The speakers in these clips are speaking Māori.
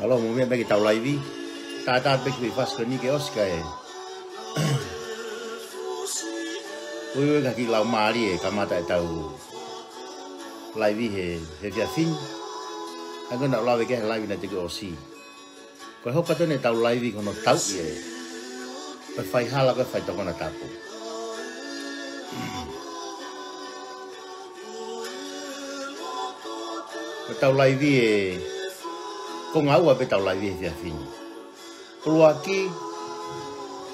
Alo, mo me ki tau laivi. Ta ta pe ki fas ko ni ke oska e. Oi oi ka ki lau mari e ka mata e tau laivi he he via fin. Ka ko na lau ve ke laivi na te ko si. Ko ho pa tene tau laivi ko no tau e. Pe fai hala ko fai tokona tapu. Ko tau laivi e... Eh con agua beta la vie de afin. Por aquí,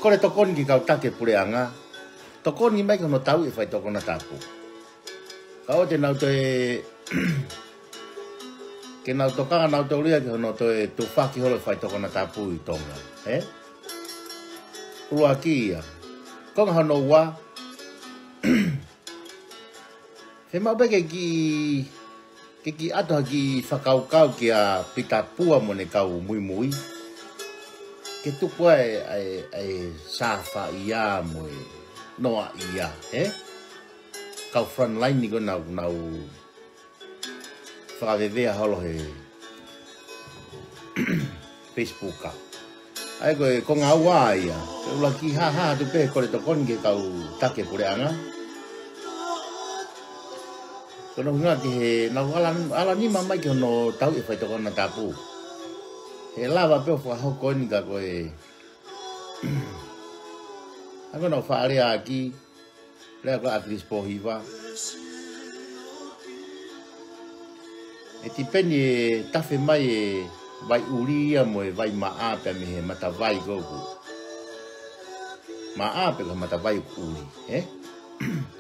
con el tocón que cauta que pure anga, tocón y mai no tau y fai tocón a tapu. Cao te nauto e... Que nauto kanga nauto uria que no te tufa que holo fai tocón a tapu y tonga. Eh? Por aquí, con hano wa, Hema beke ki... ke ki ato ha ki whakaukau ki a pita pua mone kau mui mui. Ke tuku ai, ai, ai sāwha i a mui, noa i a, he? Kau frontline ni gona u nau whakavevea holo he Facebook ka. Ai koe, konga aua ia. Ula ki ha ha tu pe kore to konge kau take kore Ha Kono hinga ki he nau ala, ala ni mama mai ki hono tau e whaito kona tapu. He lava peo wha hau koini ka koe. Ako no whaare a ki, lea koe atris po hiwa. E ti pe ni e ta fe mai e vai uri ia mo e vai ma pe me mata vai gogo. Ma pe ka mata vai ku ni, eh?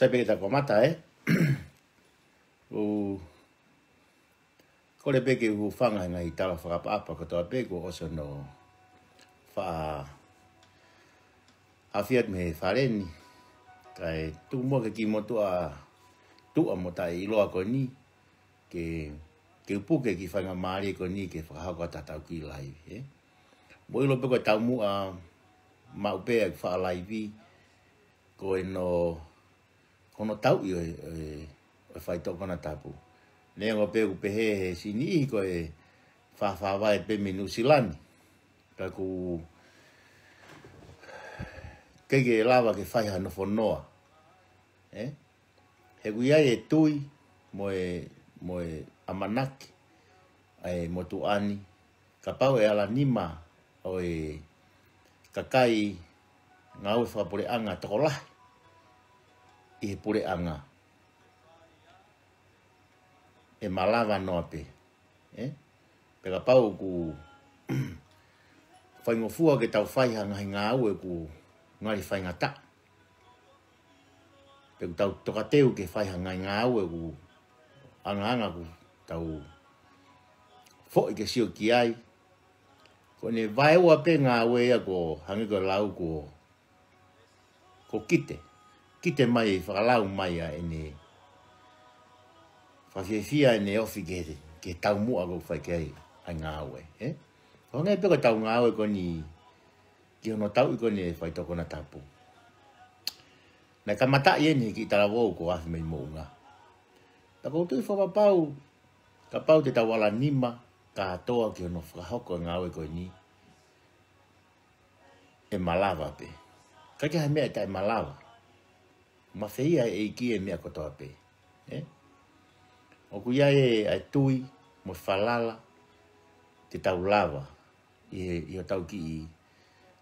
Sai peke tako mata eh? U... Kore peke u whanga ngai tala whakapapa katoa peke o sa no wha... a fiat me whareni. Kai tu mua ke ki motu a tu a mota i loa ko ni ke ke ke ki whanga maari ko ni ke whakahakoa tatau ki lai. Eh? Boi lo peke tau mua maupea ki whaalai vi ko no kono tau i e, e, e fai tau kona tapu. Nei ngā pēku pehe he sini i ko e whawhawa e pe minu silani. Ka ku keke e lawa ke whaiha no whanoa. Eh? He ku iai e tui mo e, mo amanaki e motu ani. Ka pau e ala nima o e kakai ngā ue whapureanga tokolahi i he pure anga. E malava noa pe. Eh? Pega pau ku whaingo fua ke tau whai hanga hi ngā aue ku ngari whai ngā ta. Pega tau toka ke whai hanga hi ngā aue ku anga anga ku tau e fo i ke sio ki ai. Ko ne vaeua pe ngā aue ia ko hangi ko lau ko ko kite. Ko kite ki te mai whakalau mai a ene whakiewhia ene ofi ke, ke tau mua kou whai ke ai ngā aue. Eh? Whakangai peko tau ngā aue ko ni ki hono tau i ko ni e whai toko na tapu. Nei ka mata i ene ki tala wou ko ahi mei mounga. Ta kou tui whakapau, ka pau te ala nima, ka atoa ki hono whakahoko ngā aue ko ni e malawa pe. Ka ke hai mea e tai Malawa ma feia e ki e mea kotoa pe. Eh? O ku ia e tui, mo falala, te tau lava, i, i o tau ki i,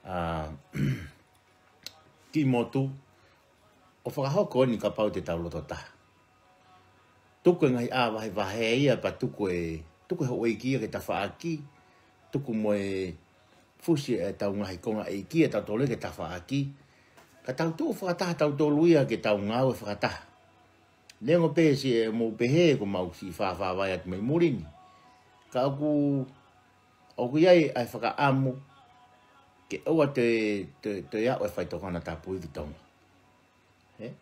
ki motu, o whakahoko ni ka pau te tau loto taha. Tuku e ngai āwahi wahe ia, pa tuku e, tuku e hoi kia ke tawha aki, tuku mo e fusi e tau ngahi konga e kia e tau tole ke tawha aki, ka tau tū whakataha tau tō luia ke tau ngāwe whakataha. Nengo pē si e mō pehe e ko mau si whawhawai atu mei murini. Ka aku, aku iai ai whaka amu ke aua te, te, te iau e whaitokana tā puiki tonga. He?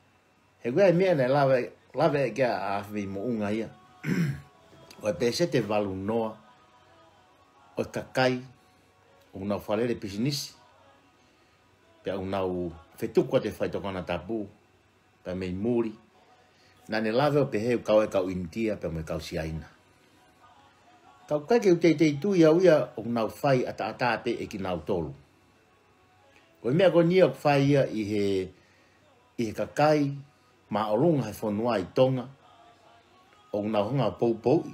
He kua e mea nei lawe, lawe e kia a awhi mo unga ia. Oe pē se te walu noa, oe kakai, o unau whalere pisinisi, pia unau whalere fe tuku te fai toko na tapu, pa mei muri, na ne lawe o pehe u kau e kau intia pa mei kau siaina. Kau kake u teitei tu ia uia o nau fai ata ata atape e ki nau tolu. Koe mea ko nia o fai ia i he, i he kakai, ma orunga he whonua i tonga, o nau hunga o pou pou i,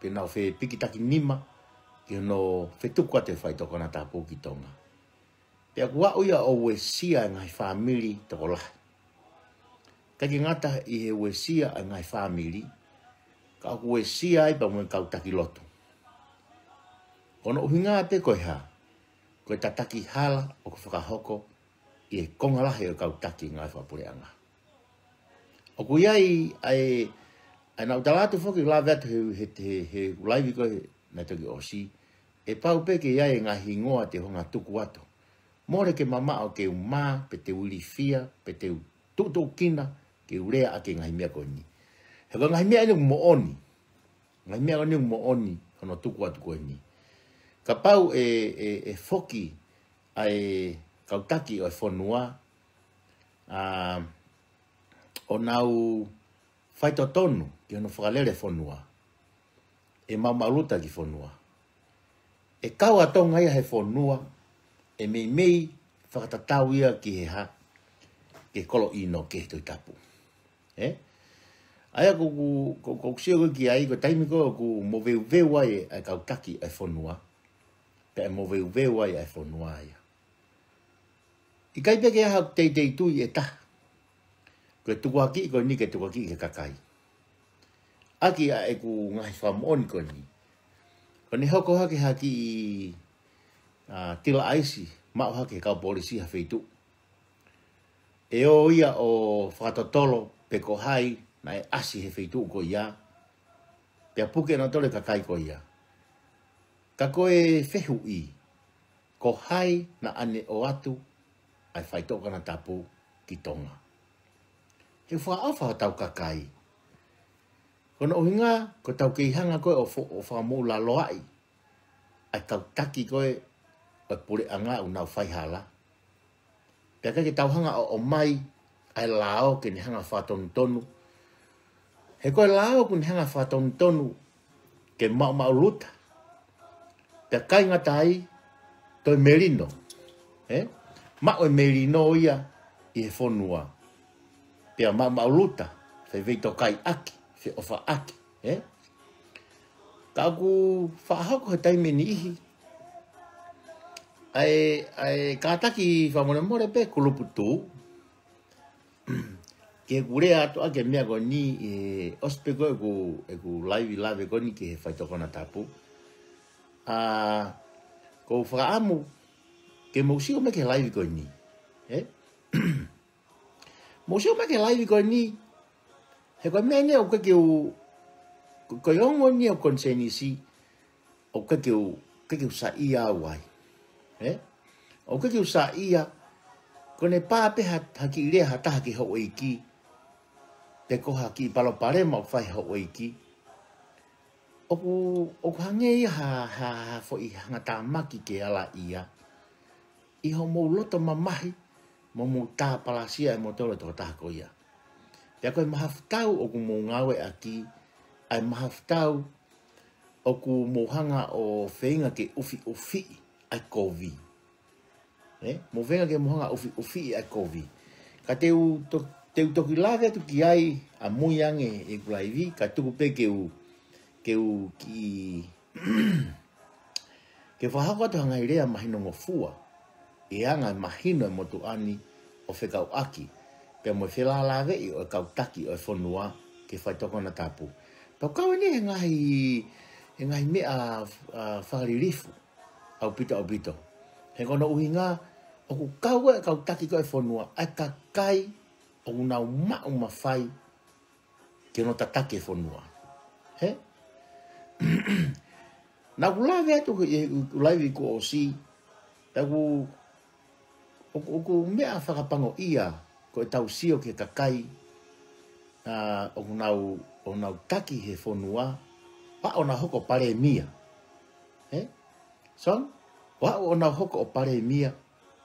pe nau fe pikitaki nima, ki no fe tuku te fai toko tapu ki tonga pe a kua uia o wesia e ngai whamiri te kola. Ka ki ngata i he wesia e ngai whamiri, ka ku wesia i pa mwen kautaki loto. Ono uhi ngā te koe ha, koe tataki hala o ka whakahoko i e kongalahe o kautaki ngai whapureanga. O ku iai ai, ai nau talatu foki la vetu he, he, he, he laivi koe na toki osi, e pau peke iai e ngai hingoa te honga tuku atu. Mō ke mama o ke umā, pe te uli fia, pe te tūtō kina, ke urea a ke ngahi mea ko ni. He ka ngahi mea e ni mo oni. Ngahi mea ni mo oni, hono tuku atu ko ni. Ka pau e, e, e foki a e kautaki o e whonua, a, o nau whaito tonu ke hono whakalere whonua, e mamaruta ki whonua. E kau atonga ia he whonua, e mei mei whakatatau ia ki he ha ke kolo ino ke he tapu. E? Eh? Aia ko ku ko ku sio ki ai ko taimi ko ku mo veu e, veu ai ai ka kaki ai fonua. Pe mo veu veu ai ai fonua ia. I kai pe ke ha te te e tu i Ko tu ko aki ko ni ke tu ko aki ke kakai. Aki ai e ku ngai fa ko ni. Ko ni hoko ha ke ha ki a ah, tila aisi mau hake ke ka polisi ha feitu e o ia o fatotolo pe kohai na e asi he feitu ko ia pe apuke na tole ka kai ko ia Kako e fehu i ko hai na ane o atu ai fai toka tapu ki tonga he fa afa tau ka Kono ko hinga ko tau ke hanga ko o fo o fa la loai ai tau taki koe o pule anga o nau fai hala. Te kake tau hanga o o mai ai lao ke ni hanga whaton tonu. He koe lao ku ni hanga whaton tonu ke mau mau luta. Te kai ngata ai toi merino. He? Mau e merino ia i he fonua. Te a mau luta, luta vei to kai aki, fe ofa aki. He? Kau ku whaahoko he taimeni ihi ai ai ka taki fa mo mo pe kulupu tu ke gure ato a ke mea go ni e ospego go e go live live go ni ke fa to kona tapu a ko fra amu ke mo si o me ke live go ni e mo si o me ke live go ni he go me ne o ke u ko yo mo ni o konseni si o ke ke u ke ke u sa ia wai e o ke sa ia ko ne pa pe ha ha ki re ha ta ha ki ho e ki pe ko ha ki pa lo pare ma fa ho e ki o ku o ku ha ha fo i hanga ta ma ki ke ala ia i ho mo lo to ma mai mo mu ta pa la sia mo to lo to ko ia ya ko ma ha o ku mo nga a ki ai ma ha o ku mo hanga o feinga ke ufi ufi ai kovi. Ne? Mo venga ke mohanga ufi, ufi ai kovi. Ka te u, to, te u toki lāke tu ki ai a muiange e kulai vi, ka tuku pe ke u, ke u ki... ke whahako atu hanga i rea mahino ngō fua, e anga mahino e motu ani o whekau aki, pe mo e lāve i o e taki o e whonua ke whaitoko na tāpū. Tau kau e ne e ngai e me a, a whakari rifu au pita au pito. He kona uhi ngā, o ku kaua e kau taki koe whonua, ai ka kai o unau uma ma whai ke no ta taki e whonua. He? Nā ku lawe atu ki e laiwi ku o si, e ku o ku, ku mea whakapango ia ko e tau sio ke ka kai uh, o unau, unau taki he whonua, pa ona hoko pare mia. Eh? son wa o na hoko o pare mia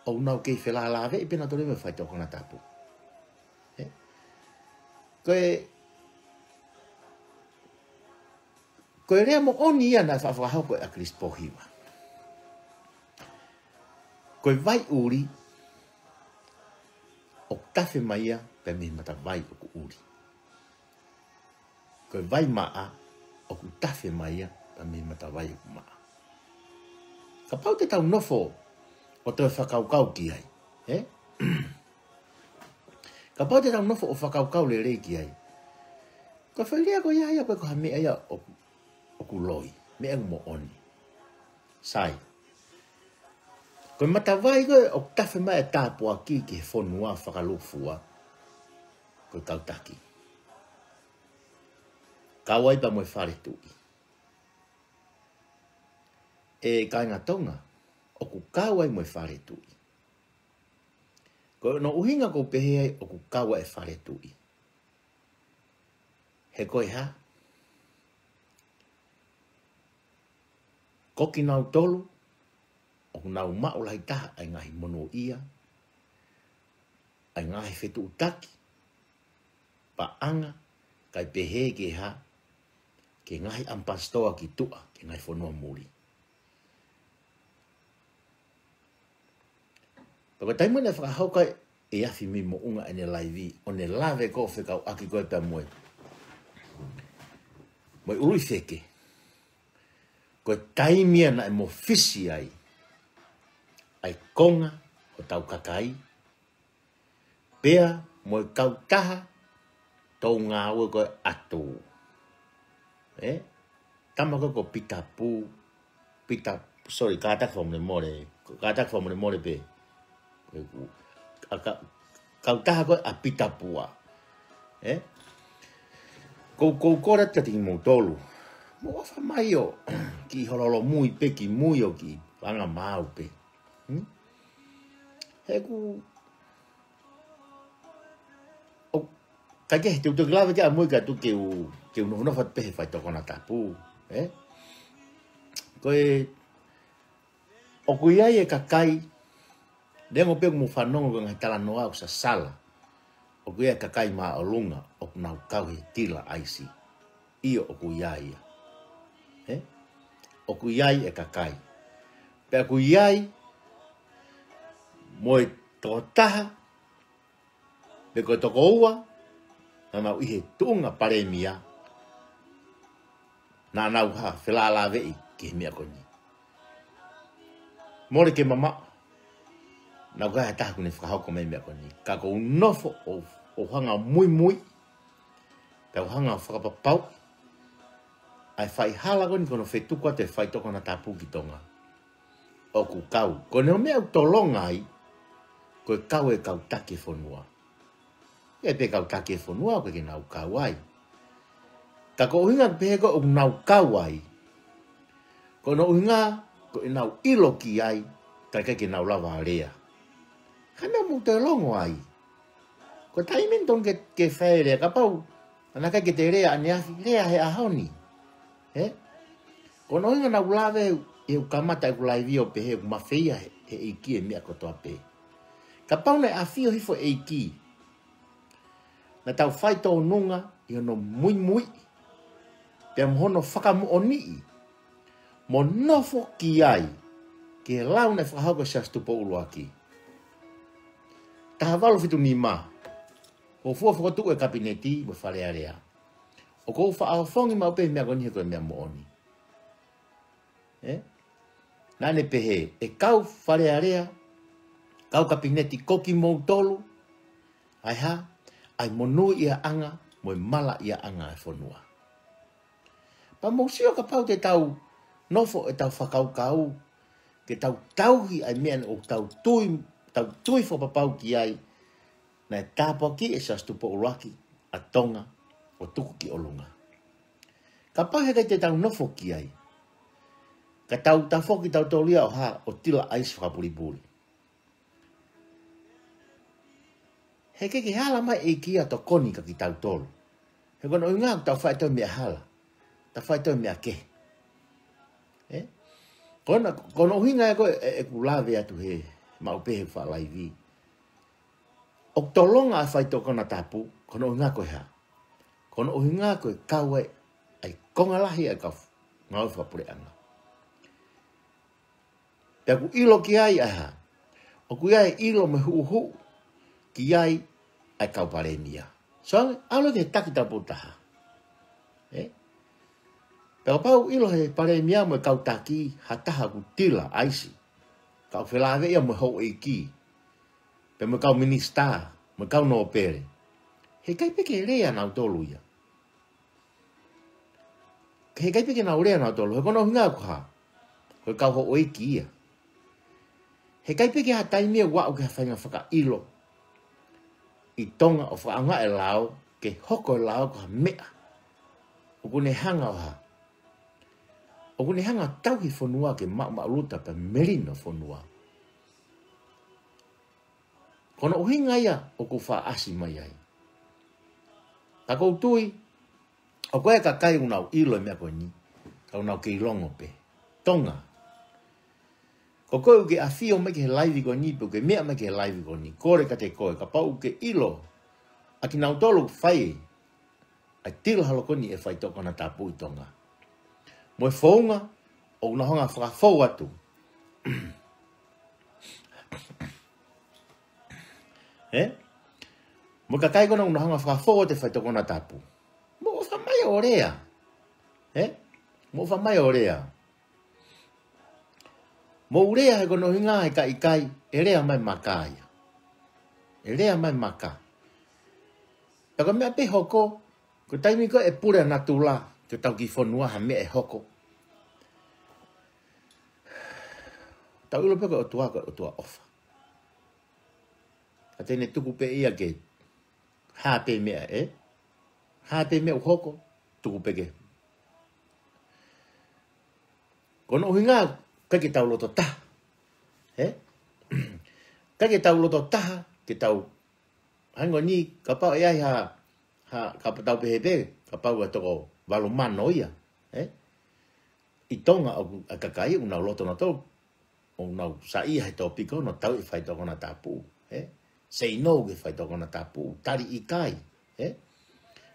o na o kei fela la ve pe na tole me fai toko na tapu koe koe rea mo oni ia na fafo hau koe a kris pohiwa koe vai uri o kafe mai ia pe me mata vai o ku uri koe vai maa o ku tafe mai ia pe me mata vai o ku maa Ka pau te tau nofo o te whakaukau ki ai. He? Ka pau te tau nofo o whakaukau le rei ki ai. Ka whalia ko iaia koe koha mea ia o, o ku loi. Mea mo oni. Sai. Ko Koe matawai koe o tawhi mai e tāpua ki ki he whonua whakalofua. Koe tautaki. Kawai pa mwe whare tui e kainga tonga, o ku kawa i moe whare tui. Ko no uhinga ko pehe ai o ku kawa e whare tui. He koe ha? Koki nau tolu, o ku nau maulai taha ai ngahi mono ia, ai ngahi fetu utaki, pa anga, kai pehe ke ha, ke ngahi ampastoa ki tua, ke ngahi whanua muri. muri. Pa ko taimu na whakahau kai e afi mi mo unga ene lai vi o ne lawe ko whekau aki koe ta moe. Moi urui feke. Ko taimia na e mo fisi ai. Ai konga o tau kakai. Pea moi kau taha tau ngā ue koe atu. Eh? Tama koe ko pita pu. Pita, sorry, kātak whamne more. Kātak whamne more pe. Pe e ka ka ka a pita pua e eh? ko ko ko ra ta mo tolu mo fa mai ki horolo mui peki mui o ki anga mau pe hmm? o ka ke te te glave ka mui ka tu ke u ke no fa pe fa kona tapu e eh? ko e o ku ia e ka kai Dengo pe mo fa no ngai tala no sa sala. O kuia ka kai ma o lunga o na kau he tila aisi. Io o kuia ia. He? O kuia i e ka kai. Pe kuia i mo to taha. Pe ko to ua na na i he tunga pare mia. Na na u ha fela i ke mia ko ni. Mo ke mama na kua he taha kune whakahauko mei mea koni. Ka ko unofo o, o hanga muy mui, pe o hanga o whakapapau, ai fai hala koni kono whai tukua te to toko na tāpū ki tonga. O ku kau, kone o mea u tolonga ai, ko e kau e kau take whonua. E pe kau ke whonua o kake nau kau ai. Ka ko uhinga pēko o nau kau ai, kono uhinga ko e nau ilo ki ai, kai ke ke nau lawa rea. Hana mo te longo ai. Ko tai ton ke ke fere ka pau. Ana ka ke te re a nea re he a He? Ko no ina na ulave e u kamata e ulai vio pe he ma feia e e ki e mea kotoa pe. Ka pau ne a fio hifo e ki. Na tau fai tau nunga i ono mui mui. Pe am hono whaka mo oni i. Mo nofo ki ai. Ke launa whahago sias tupo uluaki. aki taha walo fitu ni ma. O fua fua tuku e kabineti mo whare area. O kou fa au whongi mau pehe mea koni hekoe mea mooni. Eh? Nane pehe e kau fale area, kau kabineti koki mou tolu, ai ha, ai monu ia anga, moe mala ia anga e whonua. Pa mousio ka pau te tau nofo e tau whakau kau, ke tau tauhi ai mea o tau tui tau tui fo papau ki ai, na e tāpua ki e sas tupo uraki, a tonga, o tuku ki olunga. Ka pahe kai te tau nofo ki ai, ka tau tafo ki tau tau lia o ha, o tila ais whakapuliburi. He keke hala mai e kia to koni ka ki tau tolu. He kona ui ngā tau whai tau mea hala, tau whai tau mea ke. Eh? Kona, kona uhinga e koe e, e kulawe atu hee mau e o pehe wha vi. O tolonga a whaito kona tapu, kona o ngako hea. Kona o ngako kawe ai konga lahi a kawhu, ngau wha pure anga. Pea ku ilo ki ai a ha, o ku iai ilo me huu huu, ki ai ai kau pare mia. So, alo ke taki tapu taha. Eh? Pea pau ilo he pare mia mo e kau taki, ha taha ku tila aisi kau whelawe ia mo hau eiki. Pe mo kau minista, mo kau no opere. He kai peke e rea nau tolu ia. He kai peke nau rea nau tolu, he kono hinga kuha. Koe kau ho oiki ia. He kai peke ha taimia e wau ke hawhainga whaka ilo. I tonga o whaanga e lao, ke hoko e lao kuha mea. Ukune hanga o haa o kone hanga tauhi whanua ke ma ma ruta pa merina fonua. Kona uhi ngaya o ko asi mai ai. Ta koutui, o koe ka kai unau ilo e mea koe ni, ka unau ke ilongo pe, tonga. Ko koe uke a fio meke he laivi koe ni, puke mea meke he laivi koe ni, kore ka te koe, ka pau uke ilo, a ki nautolo fai, a tilhalo koe ni e fai tokona tapu i Tonga mo e fonga o na honga fra fo atu eh mo ka kai kona na honga fra fo te fa to kona tapu mo fa mai orea eh mo fa mai orea mo urea e kona hinga e kai kai erea mai makai erea mai maka e Ako mea pe hoko, ko taimiko e pura natula, la, ko tau ki whonua ha mea e hoko, Tau ilo peka o tua ka o tua ofa. A tene tuku pe ia ke hape mea e. Eh? Hape mea o hoko, tuku peke. Kono uhi ngā kake tau loto taha. Eh? kake tau loto taha ke tau. Hango ni ka pau ea ha, ha ka tau pehe pe, ka pau e toko valo mano ia. Eh? I tonga a kakai unau loto na tau o nau sa i hai topika ona tau i fai tokona tapu he se i nau ki fai tokona tapu tari i kai he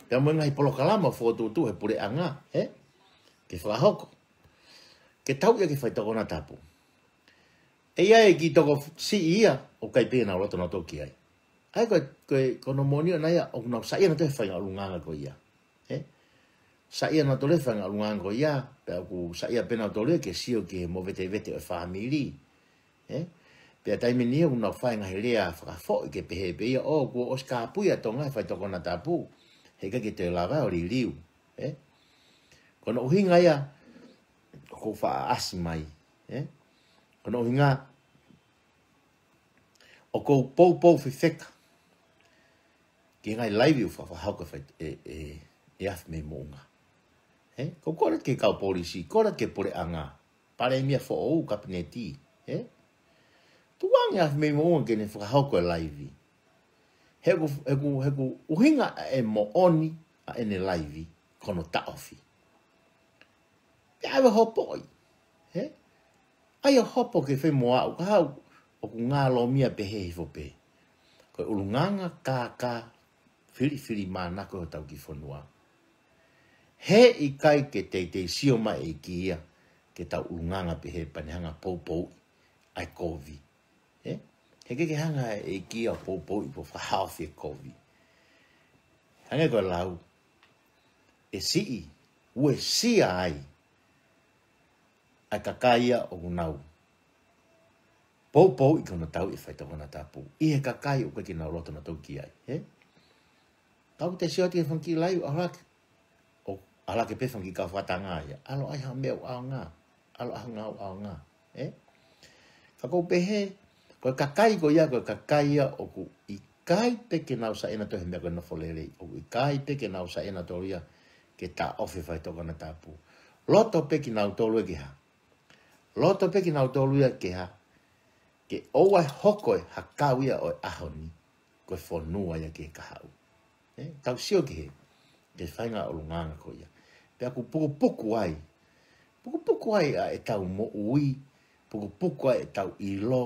pia mwenga polo kalama fuo tu tu he pure anga he ki fra hoko ke tau ia ki fai tokona tapu e ia e ki toko si ia o kai pina o lato na toki ai ai koe kono monio na ia o nau sa i na te fai alunganga ko ia sa ia na tole fanga lunga ia pe ku sa ia pena tole ke sio ke mo vete vete o famili e pe tai me nia una fa nga helia fra fo ke pe he pe o oh, ku os ka pu ia tonga fa to kona tapu he ka ke te lava o liu e kono u hinga ia ko fa as mai e kono u hinga o ko pou pou fi fek ke ngai live u fa fa hauka fa e e e me munga he ko kore ke ka polisi kore ke pore anga pare mia fo o kapneti he tu wan ya me mo ke ne fo ha live he ko he ko he ko u hinga e mo oni a ene live kono ta ofi ya ve ho poi he ai ho po ke fe mo a ka ha o ku nga lo mia pe he fo pe ko ulunganga ka ka fili fili ma na ko ta ki fo he i kai ke te te sio mai e ki ia ke tau unganga pe he panihanga pōpou ai kovi. He? ke ke hanga e ki ia pōpou i po whahawhi e kovi. Hanga koe lau, e si i, ue si ai, ai kakaia o unau. Pōpou i kona tau e whaita kona tāpū. I he kakai o kakina rotona tau ki ai. He? Tau te sio ati e whanki lai, ahoraki, ala ke pe fangi ka fata nga ya alo ai ha me o nga alo ha nga nga e eh? ka ko pehe ko ka ko ya ko ka ya o ku i kai te ke na usa ena to he ko no folele o ku i kai te ke na usa ena to ya ke ta ofe fai to kona ta pu loto pe ki na uto to lu e ke loto pe ki na uto to lu ya ke ha ke o wa hoko e ha ka u ya o ahoni ko fo nu ya ke ka ha u e eh? ta u si o ke he ke fainga o lunganga ko ya pe aku poko poko ai. Poko poko ai a e tau mo ui, poko poko ai e tau ilo,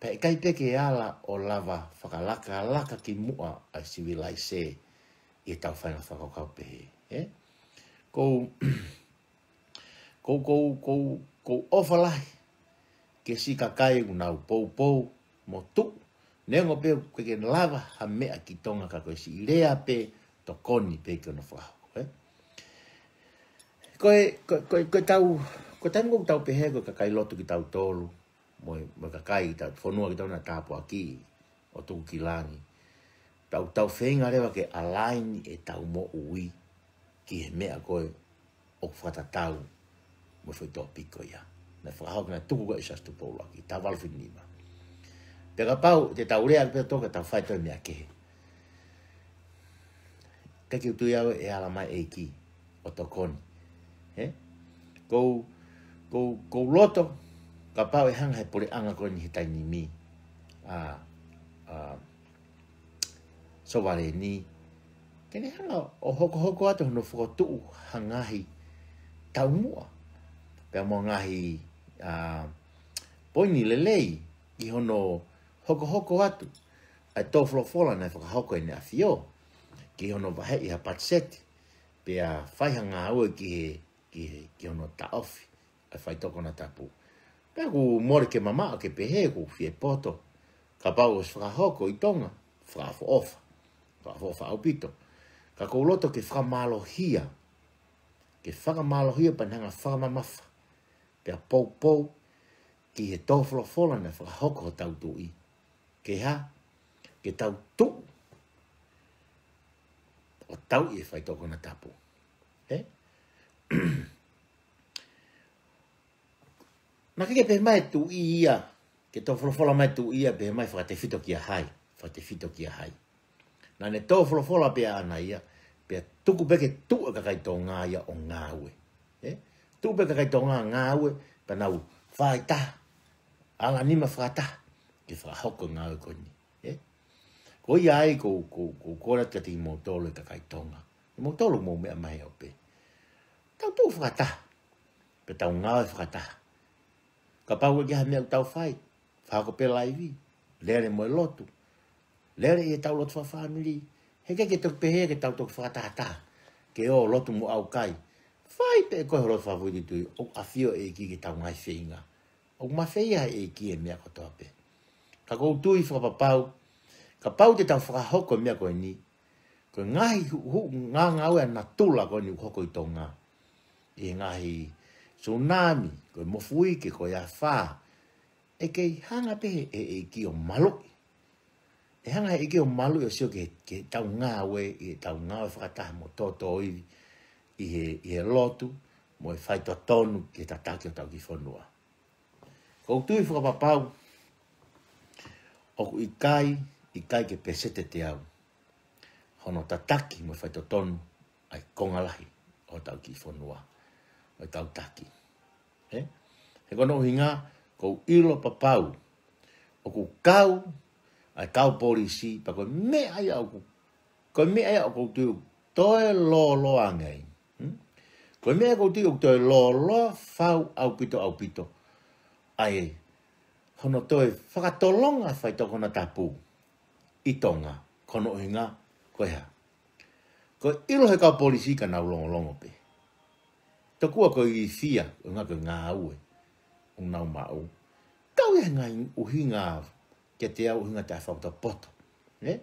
pe e kai peke ala o lava whakalaka laka ki mua a siwi lai se i e tau whaina whakakau pehe. Eh? Kou, kou, kou, kou, kou ofalai, ke si kakai u nau pou pou mo tu, nengo pe kwe ke lava ha mea ki tonga ka koe si lea pe to koni pe ke ono whakakau. Eh? ko ko ko tau ko tango tau pehe ko ka lotu ki tau tolu mo mo ka kai ta fonu ki tau na tapo aki o tu kilani tau tau fenga lewa ke align e tau mo ui ki he mea koe o fata tau mo fai tō piko ya Na whakahau kina tuku koe isa e stu pōlo aki, tau walu fin nima. Te ka pau, te tau rea ki pēta tau whai tōi mea kehe. Kaki utu iau e ala mai eiki o tō he ko ko ko loto ka pa we hang pole anga ko ni hitai ni mi Ah, a so vale ni ke ne hanga o hoko hoko atu no fo tu hanga hi tau mo pe mo ngahi ah, poi ni lelei i hono hoko hoko atu e a to flo fola na fo hoko ni afio ki hono vahe i ha patset pe a fai hanga au e ki he ki, ki ono ta ofi, a fai toko na tapu. Pea ku mori ke mamaa ke pehe ku e poto. Ka pau os e whakahoko i tonga, whakafo ofa, whakafo ofa au pito. Ka kouloto ke whakamalohia, ke whakamalohia pa nanga whakamamafa. Pea pou pou ki he tōwhalo whola na whakahoko ho tau tui. Ke ha, ke tau tū. O tau i e whaitoko na tapu. Eh? Ma ke pe e mai tu ia ke to fro fola mai tu ia pe mai fa te fito ki hai, fa fito ki hai. Na ne to fro fola pe ana ia, pe tu ku beke tu ka kai to nga ia o nga we. E? Eh? Tu beke kai to nga nga we, pe na u fa Ala ni ma fa Ke fa hoko nga we ko ni. E? Eh? Ko ia ai ko ko ko ko ra te ti mo to e ka kai to nga. Mo mo me mai o tau pou whakata. Pe tau ngāwe whakata. Ka pau e kia mea tau whai, whako pe laivi, lere moe lotu. Lere i e tau lotu whafamili, he ke ke toki pehe ke tau toki whakata hata. Ke o lotu mu au kai. Whai pe e koe lotu whafuiti tui, o ka fio e ki ki tau ngai whinga. O ma whia e ki e mea katoa pe. Ka kou tui whakapapau, ka pau te tau whakahoko mea koe ni, koe ngahi hu, hu, ngā ngāwea na tula koe ni hoko i tō ngāwea i ngahi tsunami, ko mofui ke ko ya fa e ke hanga pe e e ki o malo. E hanga e ki o malo yo sio ke, ke tau ngā we, i e tau ngā we whakataha mo tōtō i, i he, i he lotu, mo e whai tō tonu ke ta taki o tau ki tu i fo papa oku i kai, i kai ke pesete te au. Hono ta taki mo e whai tonu, ai kongalahi o tau ki whonua. Kou o tau taki. He? He kono hinga kou ilo papau o kou kau a kau polisi pa koe me aia o kou koe me aia o kou tiu toe lo lo angei. Hmm? Koe me aia kou tiu toe lo lo fau au pito au pito. Ai ei. Hono toe whakatolonga fai toko na tapu. Itonga. Kono ngā, koe ha. Ko ilo he kau polisi ka nau longo longo pe. Ta kua ko i thia, o ngā ngā aue, o ngā ma au. Tau e ngā uhi ngā, kia te au hinga te awhauta poto. Ne?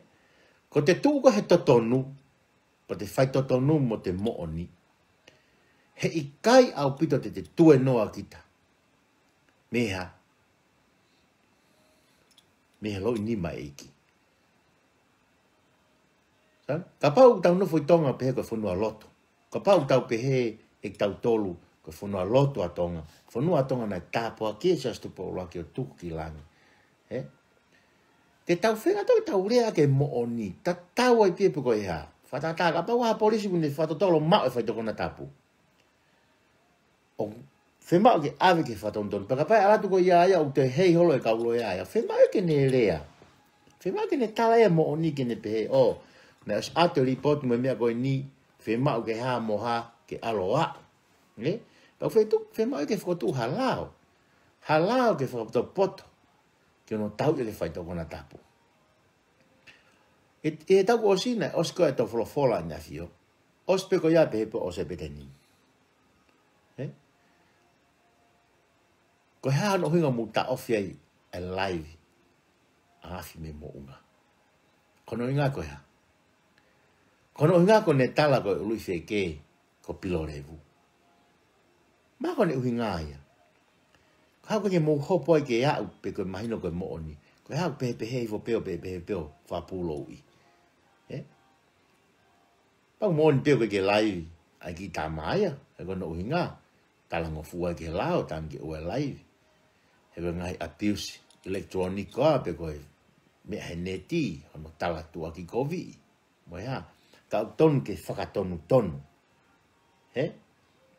Ko te tūko he tonu, pa te whai totonu mo te mooni, he i kai au pito te te tue noa kita. Meha, meha loi ni mai eiki. Ka pau tau nofo i tonga pehe ko whanua loto. Ka pau tau pehe, e tau tolu ko fono loto atonga fono atonga na tapo a ke sa sto polo ke tu ki lang eh te tau fenga tau tau re ke mo oni ta tau ai pe ko ia fa ta ta pa wa polisi mun fa to tolo ma fa e to kona tapu o fe ke ave ke fa ton ton pa pa ala tu ko ia ia u te hei holo e ka e ia ia ke ne rea fe ke ne ta ia mo oni ke ne pe o me as ato report mo me ko ni fe ke ha mo ha ke aloa. Ne? Pau fe tu, fe mai ke fotu halao. Halao ke fotu poto. Ke no tau ke fai to kona tapu. E e tau o sina, os ko eto flo fola nya fio. Os pe ko ya pe po os e pe teni. Ne? Ko ha no hinga muta ofi ai alive. A fi me mo unga. Kono inga ko ya. Kono inga ko ne tala ko lui fe ke. Ne? ko pilo revu. Mako ne uhi ngāia. Ko hau kake mou hopo ai ke au pe koe mahino koe mo oni. Ko hau pehe pehe i fo peo pehe pehe peo wha pūlo ui. He? Pau mo oni peo ke lai ai ki tā māia. He kona no uhi ngā. Tala ngō fua ke lao tā mki ua lai. He koe ngai atius elektronikoa pe koe me he neti. Hono tala tua ki kovi. Mo ea. Tau tonu ke whakatonu tonu. tonu. Ε?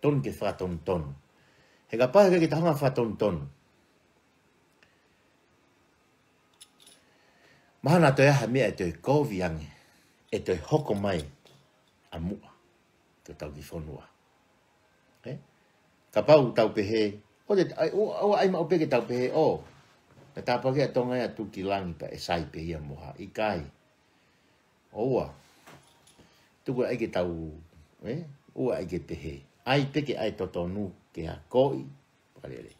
Τον και θα τον τον. Εγαπά και τα χάμα θα τον τον. Μάνα το έχα μία το κόβιαν, ε το χόκο μάι, αμούα, το τau τη φωνούα. Ε? Καπάου τau πεχέ, ότε, ο αίμα ο πέχε τau πεχέ, ο, na tapage atonga ya tuki langi pa esai pe ia moha ikai owa tuku ai ke tau eh ua ai ke pehe. Ai peke ai toto nu ke a koi. Parele.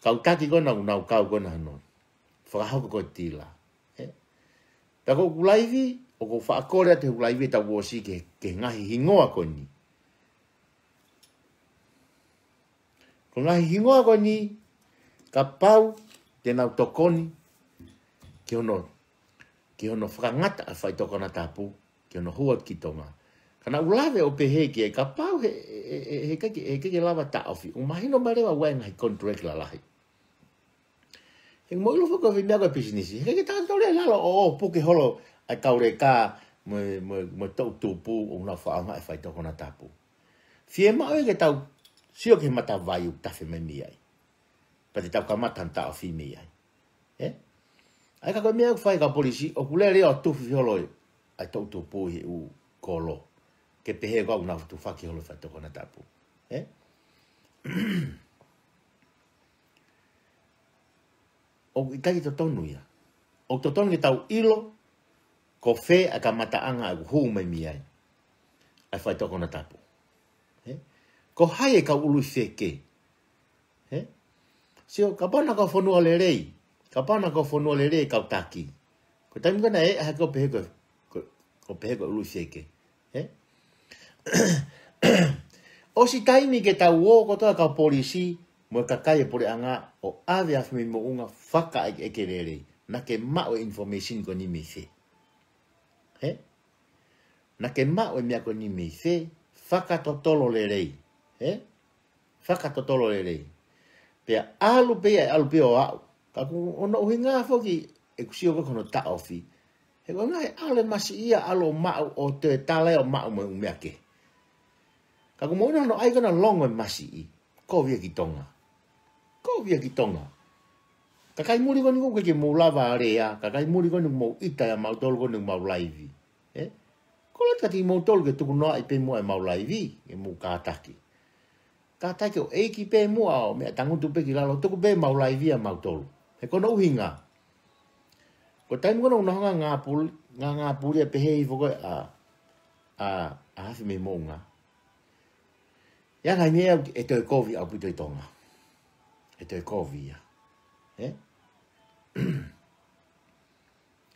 Kau taki gona u nau kau gona no. Whakahoko koe tila. Ta Tako kulaivi, o ko whakorea te kulaivi ta wosi ke, ke ngahi hingoa koe ni. Ko ngahi hingoa koe ni, ka pau te nau tokoni ke ono, ke ono whakangata a whaitokona tapu, ke ono hua kitonga. Ka na o peheke, ka pau he, he, he, he, he, he, he, lawa ta ofi. O mahino marewa wain hai contract la lahi. He mo ilo vi miago e pishinisi. He kake tato le lalo o o puke holo a kaure ka mo mo mo to to o e na fa ma e fai to kona tapu. Fie ma oi ke tau sio ke mata vai u ta fe me mi ai. Pa te tau ka mata ta o fi ai. E? Ai ka ko mea fai ka polisi o kule o tu fi holo ai to to pu he u kolo ke pehe e kau nafutu whaki holo whaito kona tapu. He? Eh? o i tagi to tonu ia. O to tonu ki tau ilo, ko fe a ka mataanga a kuhu mai miai. A whaito kona tapu. He? Eh? Ko hai e ka ulu fe ke. He? Eh? Sio, ka pana ka fonu le rei. Ka pana ka whanua le rei e kau taki. Ko taimu e, a hake o pehe ko, ko, pehe ko ulu fe ke. He? o si taimi ke tau o kotoa ka polisi mo ka kai e pole anga o ave af me mo unga faka e ke rere na ke ma o information ko ni me se he na ke ma o e me ko ni me se faka to tolo le he faka to tolo le rei pe alu pe alu pe o au ka ku ono hi nga fo ki e ku si o ko no he ko nga ale masi ia alo ma o te tale o ma o me ke Ka ku mauna no ai kana longo e masi i. Ko via ki tonga. Ko via ki tonga. Ka kai muri koni kong keke mou lava area. Ka kai muri koni mou ita ya e mau tolu koni mau laivi. Eh? Ko lai kati mou tolu ke tuku noa i pe mua e mau laivi. E mou kātaki. Kātaki o eiki pe mua o mea tangutu pe ki lalo. Tuku pe mau laivi a e mau tolu. He kono uhinga. Ko taimu kono unohanga ngā puli. Ngā ngā puli e pehe i fukoi a. A. A. A. A. ia na me e te kovi au pito tonga e te kovi ia e eh?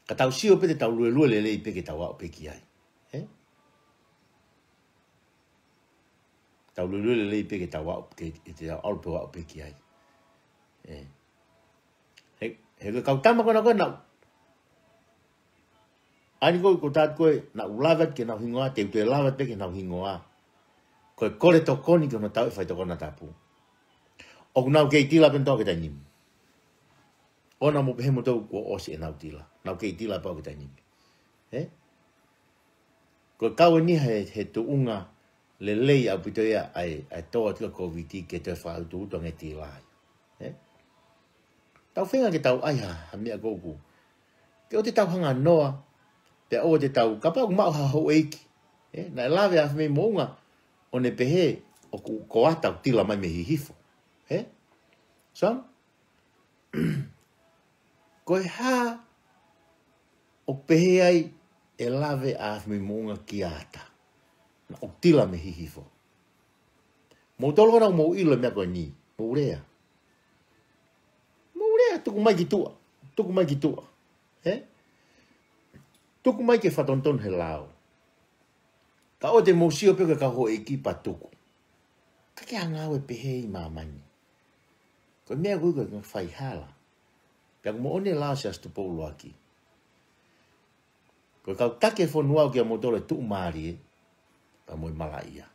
ka tau sio pe te tau lue lue lele i peke tau au peki ai e eh? tau lue lue lele i peke tau au peki te au pe au peki ai e eh? he ka kau tama kona kona Ani ko ko tat ko na ulavat ke na hingoa te te lavat pe ke na hingoa. ko kore to koni ko tau fai e to kona tapu o kuna ke tila pen to kita nim ona mo pe mo to ko osi e nau tila nau ke tila pa kita nim he ko kau e ni he he unga le lei a pito ya ai ai to atu ko viti ke te fa tu to ne tila he tau fenga ke tau ai ha mi a ke o te tau hanga noa pe o te tau kapau mau ha ho eiki he na lave a me mo o ne pehe o ku koata o tila mai me hihifo. He? Sam? Koe hā o pehe ai e lave a me munga ki ata. Na o tila me hihifo. Mou tolo rau mou ilo mea koe ni. Mou rea. Mou rea tuku mai ki tua. Tuku mai ki tua. He? Eh? Tuku mai ke whatonton he lao. Ta o te mōsio pe ka ho eki ki patuku. Ka ke anga we e pehe i mamani. Ko mea gui koe kua whai hala. Pea kumo one la se astu pōlo aki. Ko kau take whonua o kia motore tuu maari e, ka moi mala ia.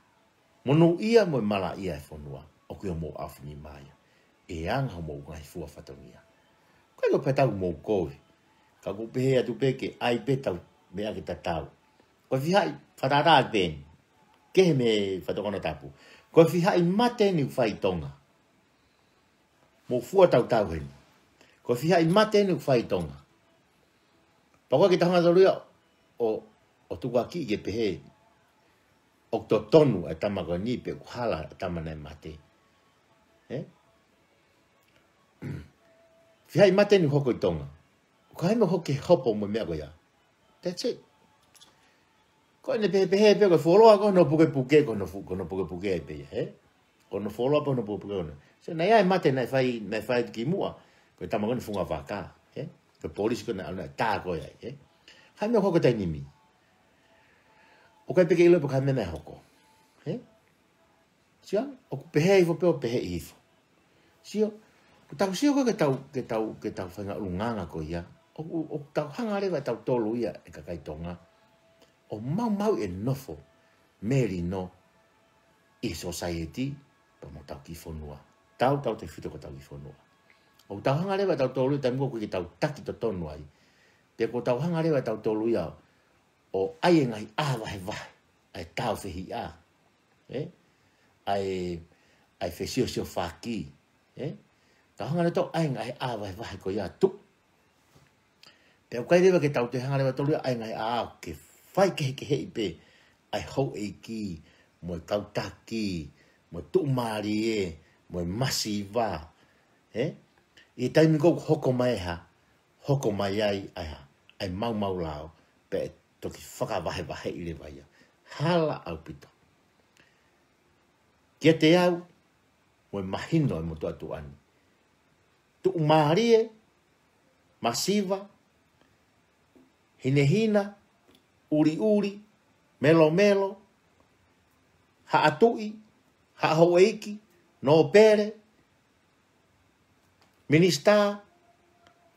Mono ia moi mala ia e whonua o kia mō afini maia. E anga mō ngai fua whatongia. Ko e kua petau mo kōi. Ka kua pehe atu peke ai petau mea ki tatau. Ko vi fihai, whatata then. ke me whatakona tapu. Ko fi hai mate ni whai tonga. Mo fua tau tau heni. Ko fi hai mate ni whai tonga. Pakoa ki tanga dorua o, o tuku aki ke pehe. Okto tonu a e tama ko pe kuhala a e tama nei mate. Eh? fi hai mate ni hoko tonga. Ko hai no hokke hopo mo mea ya That's it. Ko ne pe pe pe ko folo ko no puke puke ko no fu ko no puke puke e pe ye. He? Ko no follow po no puke puke. Se na ya mate na fai me fai ki mua. Ko e ta mangon fu nga va ka. He? Ko polisi ko na na ta ko ya. E he? Ha me ko ta ni mi. O ka pe ke lo po ka me na ho ko. He? Sia? O ku pe he fo pe pe he ifo. Sia? Ko ta sia ko ka ta ke ta ke ta fa nga lunga nga ko ya. O o ta hanga le va ta tolu ya e ka kai tonga o mau mau e nofo meri no i e society pa mo tau ki Tau tau te whito ko tau ki O tau hanga rewa tau tōlui tamu koe ki tau taki to tonu ai. Te ko tau hanga rewa tau tōlui au o aie ngai a wahe wahe ai tau whihi a. Eh? Ai, ai whesio sio whaki. Eh? Tau hanga rewa aie ngai a wahe wahe ko ia tuk. Te au kai rewa ke tau te hanga rewa tōlui ai ngai a ke fai ke heke hei pe, ai hau e ki, mo e kautaki, mo e tuu maari e, mo e masi i wā. E? I tai hoko mai e ha, hoko mai ai, ai ha, ai mau mau lao, pe e toki whaka wahe wahe i le wai Hala au pito. Kia te au, mo e mahino e mo atu ani. Tuu maari e, masiva, hinehina, hina, uri uri, melo melo, ha atui, ha hoeiki, no pere, minista,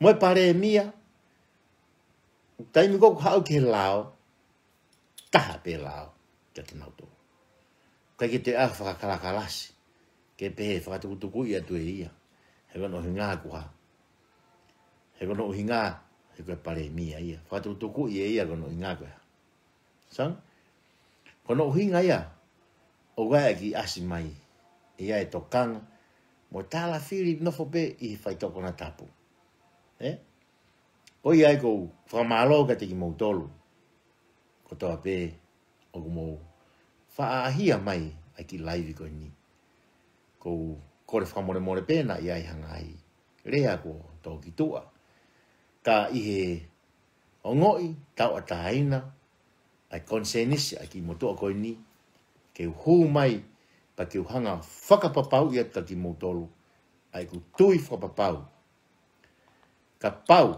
moe pare mia, taimi koko hau ke lao, taha pe lao, kia ki nautu. Kai ki te ah whakakarakalasi, ke pehe whakatukutuku ia tu e ia, he wano hinga ngā kuha, he hinga, hi ngā, he pare mia ia, whakatukutuku ia e ia wano no ngā kuha sang kono hinga ya o wa ki asi mai e ya to kang mo tala fili no fo be i fai to kona tapu e o ya go fra malo ga te ki mo tolu ko to ape o mo fa hia mai ai ki live go ni ko ko re fra mo re mo re pena ya i hanga ai Rea ya go to ki tua ka i he o ngoi tau ataina ta ai konsenisi ai ki moto a koe ni, ke hū mai pa ke hanga whakapapau i ata ki motolo, ai ku tui papau Ka pau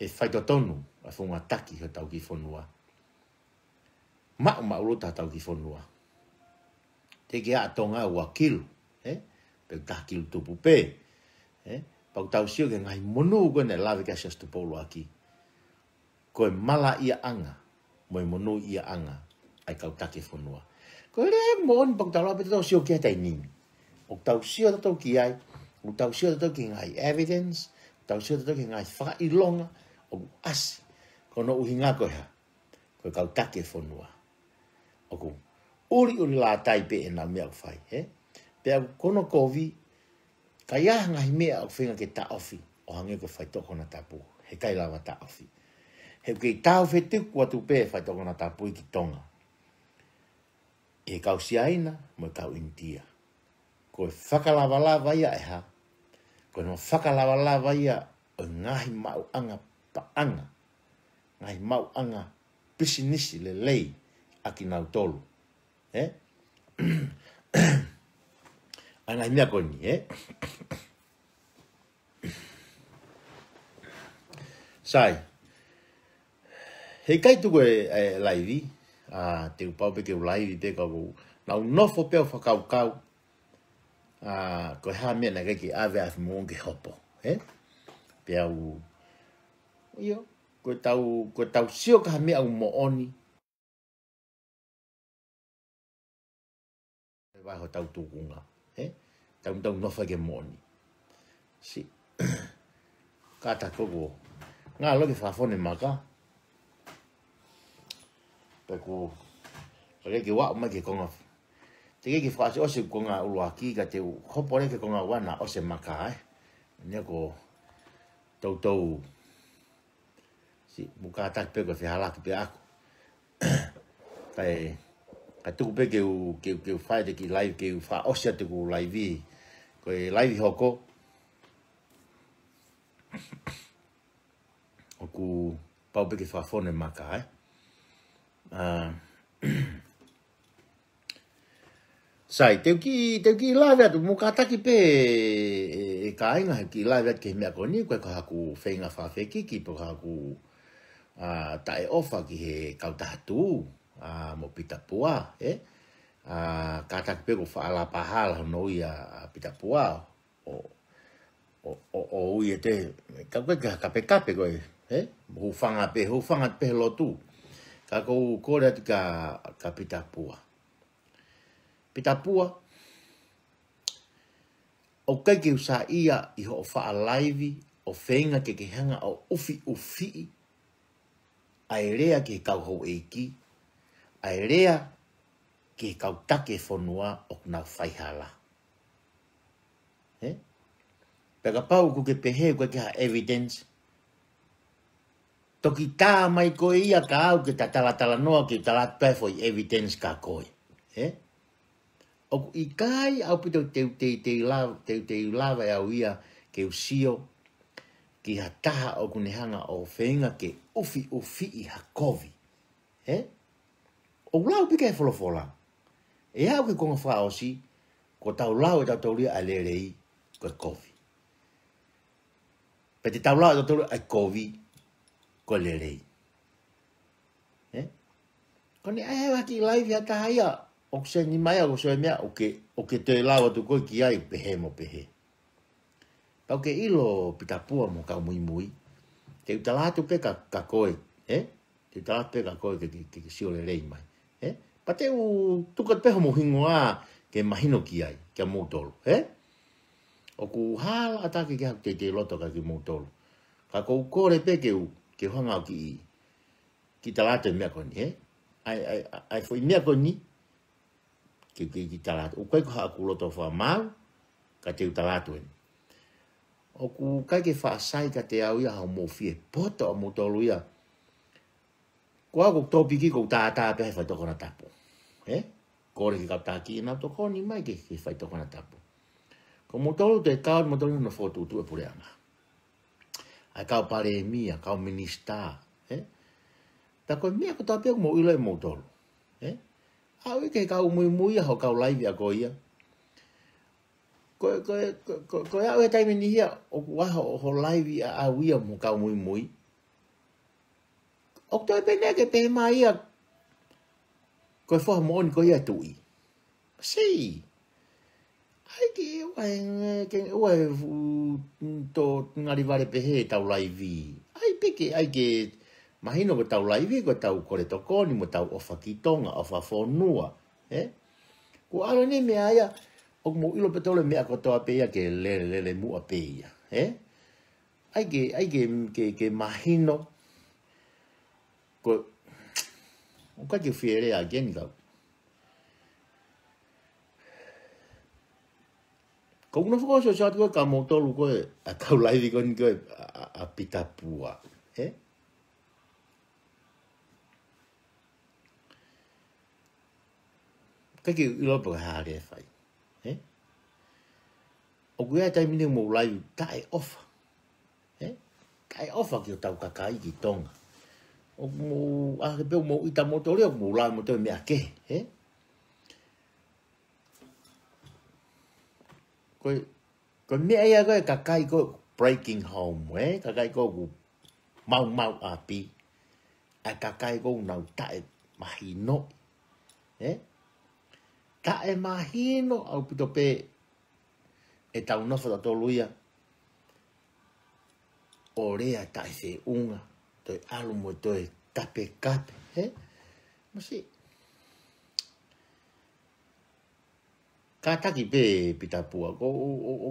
e whaitotonu a whunga taki he tau ki fonua Ma o maulo ta tau ki whonua. Te ke a tonga ua kilu, eh? pe ta ki tupu pē. Eh? pa tau sio ke ngai monu ugo ne lawe ka sias tupolo aki. e mala ia anga, moi mono ia anga ai kau tate fonua. Ko re mon bang tala pe tau sio kia tai nin. O tau sio tau ki ai, o tau sio tau ki ngai evidence, o tau sio tau ki ngai wha i longa, o as, ko no uhi ngako ha, ko kau tate fonua. O ko, uri uri la tai pe e na mea u fai, he? Pe ko no kovi, ka iaha ngahi mea o whinga ke ta ofi, o hangi ko fai ta bu he kai lawa ta ofi he kei tau whi te kua tu pē whai tokona tā pui ki tonga. E kau si aina, mo e kau intia. Ko e whakalawa la vai a eha, ko e no whakalawa la vai a o ngahi mau anga pa anga, ngahi mau anga pisi nisi le lei a ki nau tolu. He? Eh? Ai mea koni, he? Eh? Sai he kai tu ko e eh, laivi a ah, te u peke u laivi te ka ku na u nofo peo whakau kau a ah, ko ha mea na keke ave mo mōngi hopo he pia u io ko tau ko tau sio ka mea u mooni ho tau tukunga he tau tau nofo ke mooni si kata koko ngā loki whafone maka ngā whafone maka Pako, pake ke wak mai ke konga. Te ke ke whaase ose konga ulua ki ka te hopo re ke konga wana ose maka hai. Eh? Nia ko tau tau si muka atak peko se halak pe aku. Kai, kai tuku pe ke u ke u whae te ki live ke u wha ose te ku live i. Ko e live hoko. Oku pau peke whaafone maka hai. Eh? Ah. Sai, teu ki, teu ki lave atu, mu kata ki pe e, e kainga, ki lave atu ke mea koni, koe ko haku whenga whawhiki, ki po haku ta e ofa ki he kautahatu uh, mo Pitapua, e? Eh? Uh, kata ki pe ko whaala pahala no ia Pitapua, o, o, o, o uie te, ka koe ka kape kape koe, e? Eh? Hufanga pe, hufanga pe lotu, ka ko ko le ka ka pita pua pita pua o kai ki sa ia i ho fa live o fenga ke ke hanga o ufi ufi a rea ke kau ho eiki a rea ke ka ta ke o na fai hala eh? Pega pau ku ke pehe ku ke ha evidence toki tā mai ko ia ka au ke ta tala tala noa ki ta lat pefoi evidence ka koi. Eh? O i kai au pito teu tei tei lava, teu tei lava e au ia ke usio ki ha taha o kunehanga o whenga ke ufi ufi i ha kovi. Eh? O lau pika e folofola. E au ke konga wha osi, ko tau lau e tau tau lia a lerei ko kovi. Pe te tau lau e tau tau lia a kovi ko le rei. Eh? Ko ne ae wa ki lai vi ata haia, o kse ni mai ako soe mea, o ke, o ke te lau atu koi ki ai, pehe mo pehe. Pau ke ilo pita pua mo ka mui mui, te utala atu pe ka, ka koe, eh? te utala atu pe ka koe ke, ke, ke, ke sio le mai. Eh? Pa te u tuka te peho mo hingo a, ke mahino ki ai, ke a mou eh? O ku hala atake ke hake te loto ka ki mou Ka kou kore pe u, ke hoanga ki ki ta rata mea koni, he? Ai, ai, ai, fo i mea koni, ke ki, ki ta O kai ko haa kuloto fo a mau, ka te uta rata O ku kai ke fa sai ka te au ia hao mo fie pota o mo tolu ia, ko hako topi ki ko ta ata pe hai fai tokona tapo. He? Kore ki ta ki e na to koni mai ke fa to tokona tapo. Ko mo tolu te kao, mo tolu na foto tutu e pure amaa ai kau pare e mia, kau minista. Eh? Ta koe mia ko tāpia ko mo ilo e mōtolo. Eh? Au ike e kau mui mui aho kau laivi a ko ia. ko koe, koe, koe, koe au e o waha ho ho laivi a wi ia mo kau mui mui. Ok pe pene ke pehe mai ia ko fo mo on ko ia tu i Sii! Hai ki e wai nge, ke nge wai tō ngari vare pehe e tau lai vi. Hai peke, hai ke mahino ko tau lai vi, ko tau kore toko ni mo tau ofa ki tonga, ofa whonua. Eh? Ko ara ne me aia, ok mo ilo petole mea kotoa peia ke lele lele mua peia. Eh? Hai ke, hai ke, ke, ke mahino, ko, o ka fiere fierea geni tau. Ka una fuko so chat ko ka moto lu ko a ka lai di kon ko a pita pua. E? Ka e ki ilo po ha re fai. E? O ku ya tai mine mo lai tai off. E? Kai off ki tau ka kai ki tonga. O mo a be mo ita moto le mo lai moto me a ke, e? Eh? koi ko me ai ago ka ko breaking home we eh? kakai kai ko mau mau api a kakai kai ko na ta e mahino eh ta e mahino au puto pe e ta uno fo da to luia orea se unga to alu mo to e tape kape eh mo si ka taki pe pita pua ko o o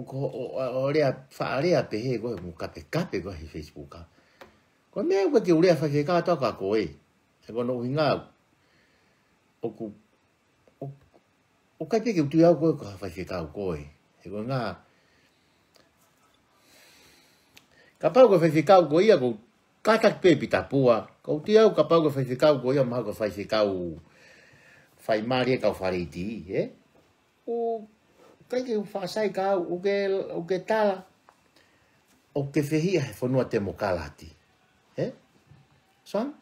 fa le a pe ko mo ka pe ka pe ko he facebook ka ko me ko ki ule fa ke ka to ka ko e e ko no hinga o ku o o ka pe ke tu ya ko ka fa ke ka ko e e go nga ka pa ko fa ke ka ko ia ko ka tak pe pita pua ko ti ya ka pa ko fa ke ka ko ia ma ko fa ke ka u fai mari ka fa ri eh o kai ke fa sai ka o ke o ke ta o ke fehia fo no te mo kalati he son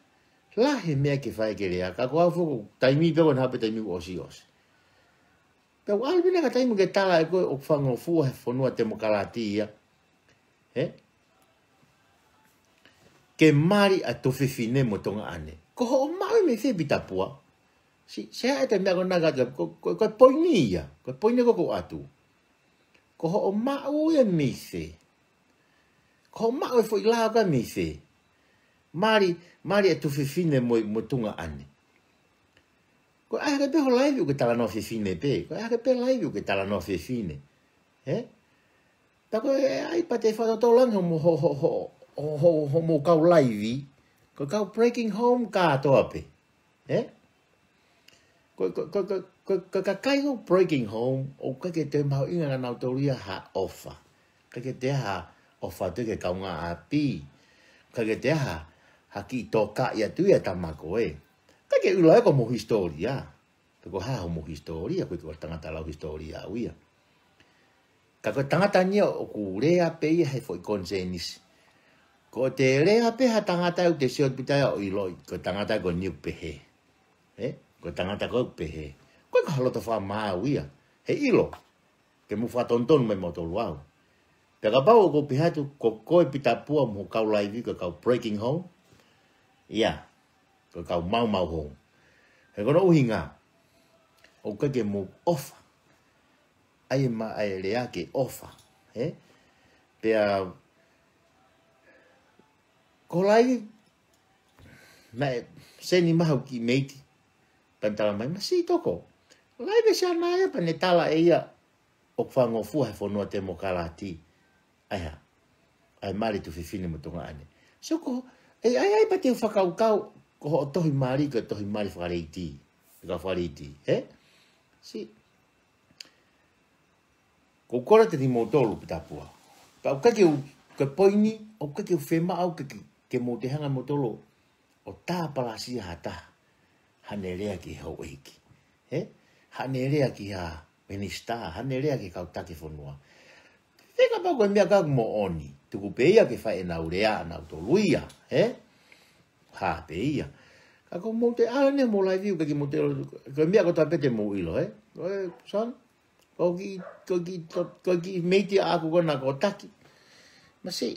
la he me ke fa ke le ka ko fo taimi pe bon hape taimi o sios pe o al bina ka taimi ke ta e ko o fa no fu he fo no te mo kalati ya he ke mari a to fefine mo tonga ane ko o mai me fe bitapua pua si se ha te mego na ga ko ko ko po ni ya ko po ni ko ko atu ko ho ma o ye mi se ko ma o e fo la ga mi se mari mari e tu fi fi ne mo mo tu nga ane ko a ga te ho live ko ta la no fi fi ne pe ko a ga te live ko ta la no fi fi ne he ta ko e ai pa te fa to to lang mo ho ho ho ho ho mo ka live ko ka breaking home ka to ape he eh? ko ko ko ko ka breaking home o ka ke te mau inga na autoria ha ofa ka ke te ha ofa te ke ka unga a pi ka ke te ha ha ki to ka ia tu ia tamako e ka ke ulo e ko mo historia ka ko ha ho mo historia ko ko tanga tala historia uia ka ko tanga tanya o ku re pe ia he foi konzenis ko te re pe ha tanga tau e te se o o ilo ko tanga ta e ko niu pe he eh? Ko tangata ko pehe. Ko ka halo to fa ma wia. He ilo. Ke mu fa tonton me moto luau. Te ka pau ko piha tu ko ko pita pua mo ka lai ka ka breaking home. Ia. Ko kau mau mau home. He ko no hinga. O ka ke mu ofa. Ai e ma ai le ake ofa. He. Te ko lai Mae, se ni mahu ki meiti, tan tala mai ma si toko. Lai be sia mai pa ne tala e ia o kwa ngo fu ha fono te mo kala ti. Ai ha. Ai mari tu fifini mo tonga ane. Soko, e ai ai pa te fa kau kau ko ho tohi mari ko tohi mari fa rei ti. Ka fa rei ti, he? Si. Ko kora te di mo tolu pita pua. Pa uka ke u ke poini, uka ke u fema au ke ke mo te hanga mo tolu o tā parasi hataha hanerea ki hau eiki. He? Hanerea ki ha menista, hanerea ki kau take whanua. Tēnā pāko e mea kāk mo oni, te ku peia ke whae na urea, na utoluia, he? Ha, peia. Kako mo te, ah, ne mo lai viu, kaki mo te, ko e mea kota pete mo ilo, he? Koe, son, ko ki, ko ki, ko ki, meiti kona ko taki. Masi,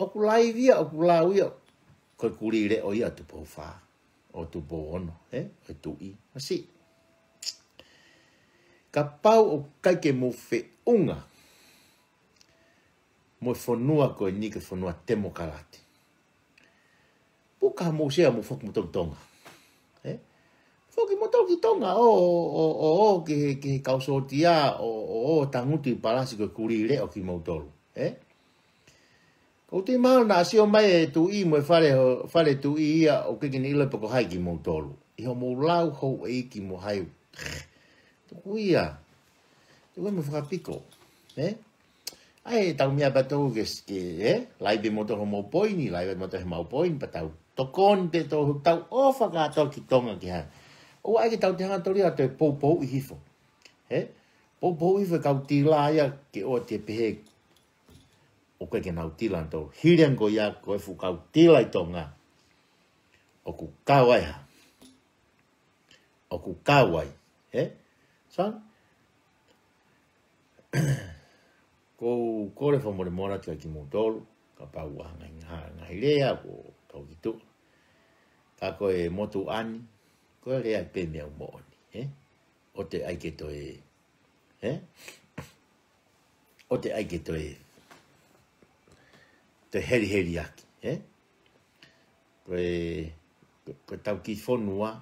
oku lai via, oku lau ia, koe kuri re o ia tu pou whaa o tu bō ono, e, e tu i, masi. Ka pau o kaike mō fe unga, mō fonua ko e nika fonua temo karate. Puka mō sea mō fok mō tau tonga. Eh? E? Fok mō tau ki tonga, o, o, o, o, ke, ke kausotia, o, o, o, tanguti parasi ko kuri le o ki mō tolu. E? Eh? Ko te mahalo nā si o mai e tu i mo whare, tu i ia o kikin ilo e pako hai ki mo tolu. I ho mo lau hou e ki mo hai. Tuku ia. Tuku e mo whakapiko. Eh? Ai, tau mea patou ke, eh? Lai be moto ho mo poini, lai be moto ho mo poini, patau tokon te tohu, tau o whakato ki tonga ki hai. O ai ki tau te hanga tori atoe pou pou i hifo. Eh? Pou pou i hifo kau tila ke o te pehe o koe ke nau tila tō hirian ko ia koe fukau tila i tō ngā. O ku kawai ha. O ku kawai. He? Son? ko kore fa more mora tika ki mōtoro. Ka pau wahanga i ngā ngā hirea ko tau ki Ka koe motu ani. Koe rea i pēmea u mōni. He? O te aike to e. He? O te aike to e te heriheri aki. Eh? Koe, koe tau ki whonua,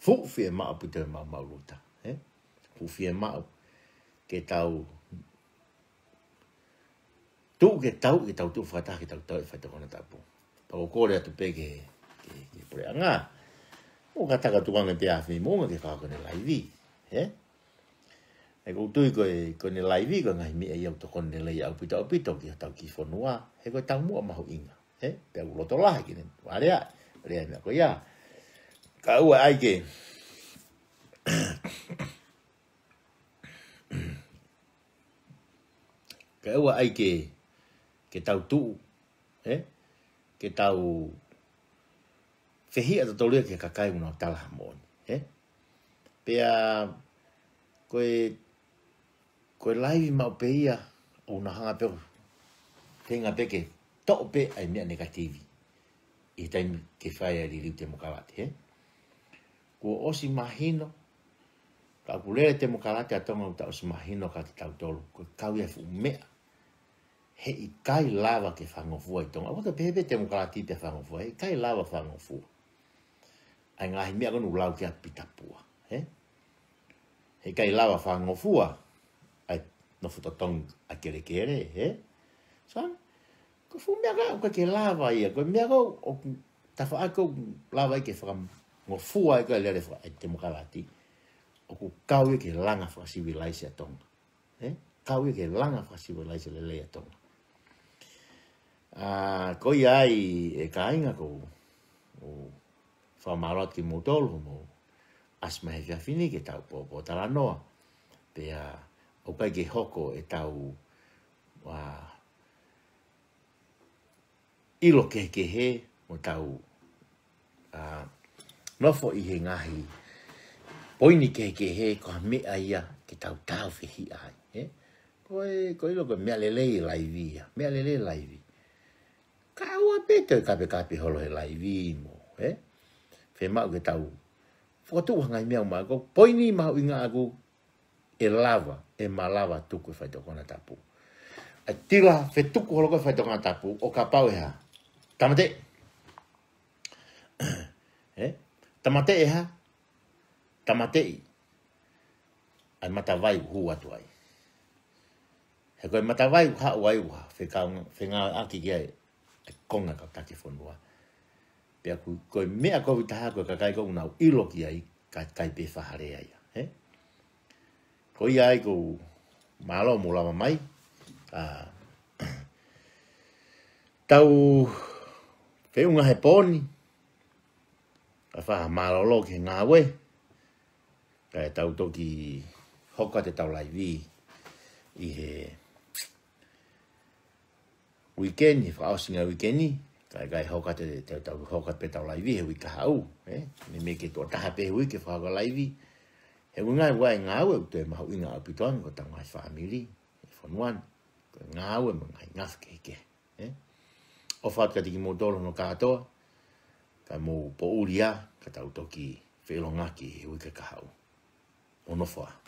fufi e mao pute e mao mauruta. Eh? Fufi e mao, ke tau, tu ke tau, ke tau tu whata, ke tau tau e whata kona tapu. Pako kore atu peke, ke, ke pore kataka tukanga te afi mo, ke kakone lai vi. Eh? e ko tui ko ko ne lai vi ko ngai mi e ia to kon ne lai au pito pito ki ta ki fo noa e ko ta mu ma ho inga e pe ulo to la ki ne vale a re na ko ya ka u ai ke ka u ai ke ke tau tu e ke tau fehi ata tolu ke ka kai una tala mo e pe a ko e Koe laivi mau peia o na hanga peu. Te inga peke, tau pe ai mea neka tevi. I taim te whaia li liu te mokawate, he? Kua osi mahino, ka kurele te mokawate a tonga uta osi mahino ka te tau tolu. Koe kau ia fuu mea. He i kai lava ke whangofua i tonga. Wata pehebe te mokawate i te whangofua, he i kai lava whangofua. Ai ngahi mea gano lau te apitapua, he? He kai lava whangofua no futa tong a kere kere, he? So, ko fu mea kau ka ke lava ia, ko mea kau, o ta fa ako lava ike whakam, ngō fua ike a lere whaka, e te mokalati, o ku kau ike langa whaka siwi laise a tong, he? Kau ike langa whaka siwi laise le lei a tong. Uh, ko i ai e kāinga ko, o whamarot ki mō tōlu mō, asma he whiawhini ke tau pōpō tala noa, pe a, uh, o pai ge hoko e tau wa ilo ke ke he o tau a nofo i he ngahi poini ke ke he ko a mea ia ke tau tau whihi ai he ko e ko ilo ko mea lele i laivi ia mea lele i e laivi ka ua pete o e kape kape holo he laivi mo fe whemau ke tau Fokatu wangai mea o mago, poini mahu inga aku, e lava e malava tuku e whaitokona tapu. A tira whe tuku holoko e whaitokona tapu o ka pau eha. Tamate. eh? Tamate eha. Tamate i. Ai mata vai hu atu ai. He koe mata vai ha u ai ua. Whe ngā aki ki ai. E, e konga ka take whonua. Pea koe mea kovitaha koe ka kai kou nau iloki ai ka kai pe whahare ia. Eh? ko ia ai ko malo mo la mai a ah. tau fe un japon a fa malo lo ke nga we ka e tau to ki hoka te tau lai vi i he weekend if i was in a weekend ka ga e hoka te tau tau hoka pe tau lai vi he wi ka hau eh me me ke to ta pe wi ke fa ga lai vi He wunga e wai ngā ue te maha inga au pitoan ko ta ngai whaamiri, e whanuan, ko e ngā ue ma ngai ngafke ike. Eh? O whakati ki mō dolo no kātoa, ka mō pouria, ka tau toki whelongaki he wika kahau. Ono whaa.